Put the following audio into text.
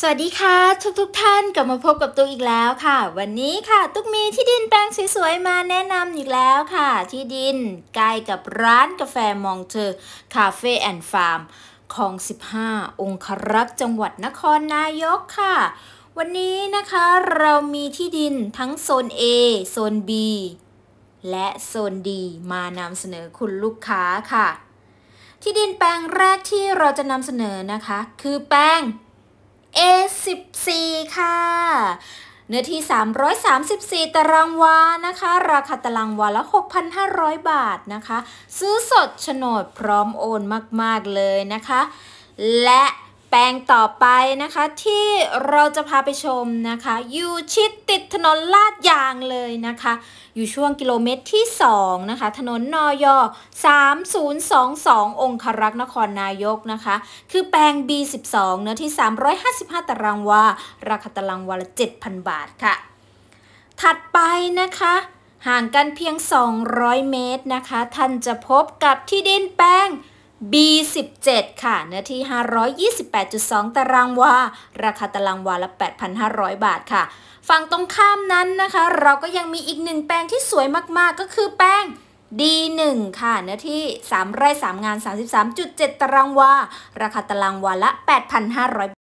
สวัสดีค่ะ ทุกๆทท่าน กลับมาพบกับตุ๊กอีกแล้วค่ะ วันนี้ค่ะตุ๊กมีที่ดินแปลงสวย ๆ มาแนะนำอีกแล้วค่ะ ที่ดินใกล้กับร้านกาแฟมองเธอคาเฟ่แอนด์ฟาร์มคลอง 15 องครักษ์จังหวัดนครนายกค่ะ วันนี้นะคะเรามีที่ดินทั้งโซน A โซน B และโซน D มานำเสนอคุณลูกค้าค่ะ ที่ดินแปลงแรกที่เราจะนำเสนอนะคะ คือแปลง A14 ค่ะ เนื้อที่ 334 ตารางวานะคะ ราคาตารางวาละ 6,500 บาทนะคะ ซื้อสดโฉนดพร้อมโอนมากๆเลย นะคะ และแปลงต่อไปนะคะ ที่เราจะพาไปชมนะคะ อยู่ชิดติดถนนลาดยางเลยนะคะ อยู่ช่วงกิโลเมตรที่ 2 นะคะ ถนนนอย3022 องครักษ์นครนายกนะคะ คือแปลง B12 เนื้อที่ 355 ตารางวา ราคาตารางวาละ 7,000 บาทค่ะ ถัดไปนะคะห่างกันเพียง 200 เมตรนะคะ ท่านจะพบกับที่ดินแปลง B17 ค่ะเนื้อที่ 528.2 ตารางวา ราคาตารางวาละ 8,500 บาทค่ะ ฝั่งตรงข้ามนั้นนะคะ เราก็ยังมีอีกหนึ่งแปลงที่สวยมาก ๆ ก็คือแปลง D1 ค่ะเนื้อที่ 3 ไร่3งาน 33.7 ตารางวา ราคาตารางวาละ 8,500